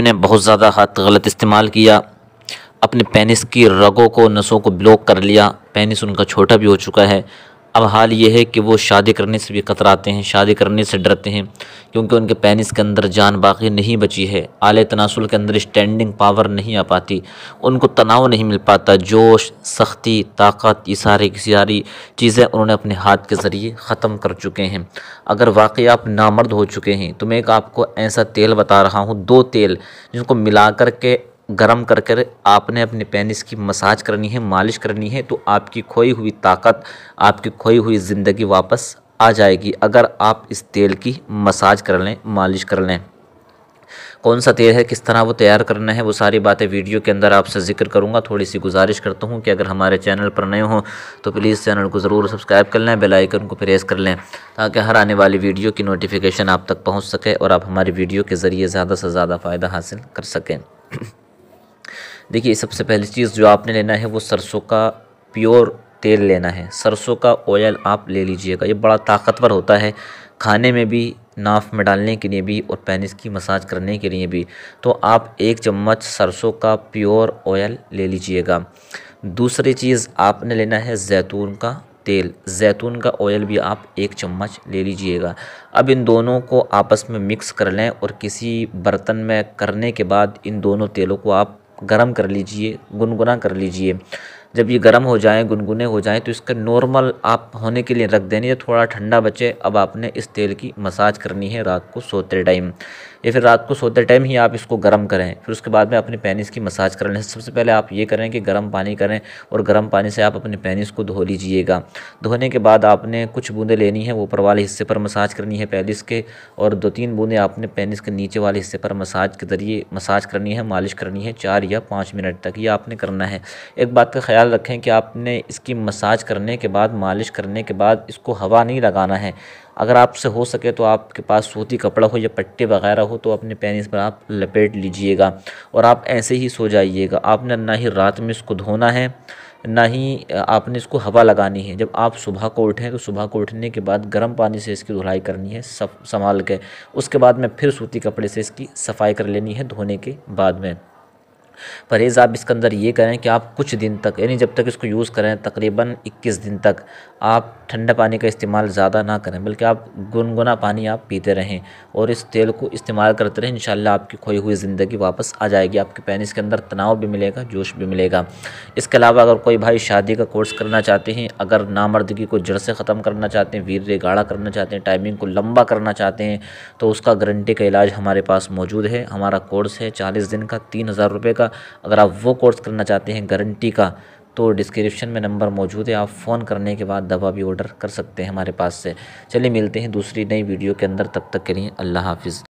उसने बहुत ज़्यादा हाथ गलत इस्तेमाल किया अपने पेनिस की रगों को नसों को ब्लॉक कर लिया पेनिस उनका छोटा भी हो चुका है अब हाल ये है कि वो शादी करने से भी कतराते हैं शादी करने से डरते हैं क्योंकि उनके पैनिस के अंदर जान बाकी नहीं बची है आले तनासुल के अंदर स्टैंडिंग पावर नहीं आ पाती उनको तनाव नहीं मिल पाता जोश सख्ती ताकत ये सारी की सारी चीज़ें उन्होंने अपने हाथ के ज़रिए ख़त्म कर चुके हैं अगर वाकई आप नामर्द हो चुके हैं तो मैं एक आपको ऐसा तेल बता रहा हूँ दो तेल जिनको मिला के गर्म कर कर आपने अपने पेनिस की मसाज करनी है मालिश करनी है तो आपकी खोई हुई ताकत आपकी खोई हुई ज़िंदगी वापस आ जाएगी अगर आप इस तेल की मसाज कर लें मालिश कर लें कौन सा तेल है किस तरह वो तैयार करना है वो सारी बातें वीडियो के अंदर आपसे जिक्र करूँगा थोड़ी सी गुजारिश करता हूँ कि अगर हमारे चैनल पर नए हों तो प्लीज़ चैनल को ज़रूर सब्सक्राइब कर लें बेल आइकन को प्रेस कर लें ताकि हर आने वाली वीडियो की नोटिफिकेशन आप तक पहुँच सके और आप हमारी वीडियो के ज़रिए ज़्यादा से ज़्यादा फ़ायदा हासिल कर सकें देखिए सबसे पहली चीज़ जो आपने लेना है वो सरसों का प्योर तेल लेना है सरसों का ऑयल आप ले लीजिएगा ये बड़ा ताकतवर होता है खाने में भी नाफ में डालने के लिए भी और पैनिस की मसाज करने के लिए भी तो आप एक चम्मच सरसों का प्योर ऑयल ले लीजिएगा दूसरी चीज़ आपने लेना है जैतून का तेल जैतून का ऑयल भी आप एक चम्मच ले लीजिएगा अब इन दोनों को आपस में मिक्स कर लें और किसी बर्तन में करने के बाद इन दोनों तेलों को आप गर्म कर लीजिए गुनगुना कर लीजिए जब ये गर्म हो जाए गुनगुने हो जाएँ तो इसका नॉर्मल आप होने के लिए रख देने या तो थोड़ा ठंडा बचे अब आपने इस तेल की मसाज करनी है रात को सोते टाइम या फिर रात को सोते टाइम ही आप इसको गर्म करें फिर उसके बाद में अपने पेनिस की मसाज कर लें सबसे पहले आप ये करें कि गर्म पानी करें और गर्म पानी से आप अपने पैनिस को धो लीजिएगा धोने के बाद आपने कुछ बूंदें लेनी है ऊपर वाले हिस्से पर मसाज करनी है पैनिस के और दो तीन बूंदें आपने पेनिस के नीचे वाले हिस्से पर मसाज के ज़रिए मसाज करनी है मालिश करनी है चार या पाँच मिनट तक ये आपने करना है एक बात का ख्याल ख्याल रखें कि आपने इसकी मसाज करने के बाद मालिश करने के बाद इसको हवा नहीं लगाना है अगर आपसे हो सके तो आपके पास सूती कपड़ा हो या पट्टी वगैरह हो तो अपने पैनिस पर आप लपेट लीजिएगा और आप ऐसे ही सो जाइएगा आपने ना ही रात में इसको धोना है ना ही आपने इसको हवा लगानी है जब आप सुबह को उठें तो सुबह को उठने के बाद गर्म पानी से इसकी धुलाई करनी है सब संभाल के उसके बाद में फिर सूती कपड़े से इसकी सफाई कर लेनी है धोने के बाद में परहेज़ आप इसके अंदर ये करें कि आप कुछ दिन तक यानी जब तक इसको यूज़ करें तकरीबन 21 दिन तक आप ठंडा पानी का इस्तेमाल ज़्यादा ना करें बल्कि आप गुनगुना पानी आप पीते रहें और इस तेल को इस्तेमाल करते रहें इन आपकी खोई हुई ज़िंदगी वापस आ जाएगी आपके पेनिस के अंदर तनाव भी मिलेगा जोश भी मिलेगा इसके अलावा अगर कोई भाई शादी का कोर्स करना चाहते हैं अगर नामर्दगी को जड़ से ख़त्म करना चाहते हैं वीर गाढ़ा करना चाहते हैं टाइमिंग को लंबा करना चाहते हैं तो उसका गारंटी का इलाज हमारे पास मौजूद है हमारा कोर्स है चालीस दिन का तीन हज़ार रुपये का होगा अगर आप वो कोर्स करना चाहते हैं गारंटी का तो डिस्क्रिप्शन में नंबर मौजूद है आप फ़ोन करने के बाद दवा भी ऑर्डर कर सकते हैं हमारे पास से चलिए मिलते हैं दूसरी नई वीडियो के अंदर तब तक के लिए अल्लाह हाफिज़